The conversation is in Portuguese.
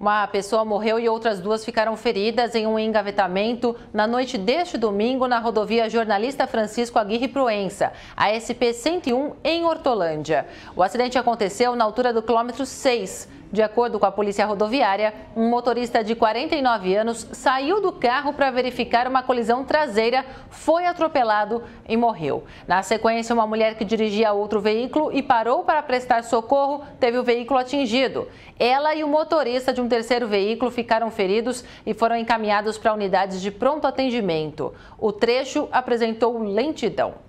Uma pessoa morreu e outras duas ficaram feridas em um engavetamento na noite deste domingo na rodovia Jornalista Francisco Aguirre Proença, a SP-101, em Hortolândia. O acidente aconteceu na altura do quilômetro 6 de acordo com a Polícia Rodoviária, um motorista de 49 anos saiu do carro para verificar uma colisão traseira, foi atropelado e morreu. Na sequência, uma mulher que dirigia outro veículo e parou para prestar socorro teve o veículo atingido. Ela e o motorista de um terceiro veículo ficaram feridos e foram encaminhados para unidades de pronto atendimento. O trecho apresentou lentidão.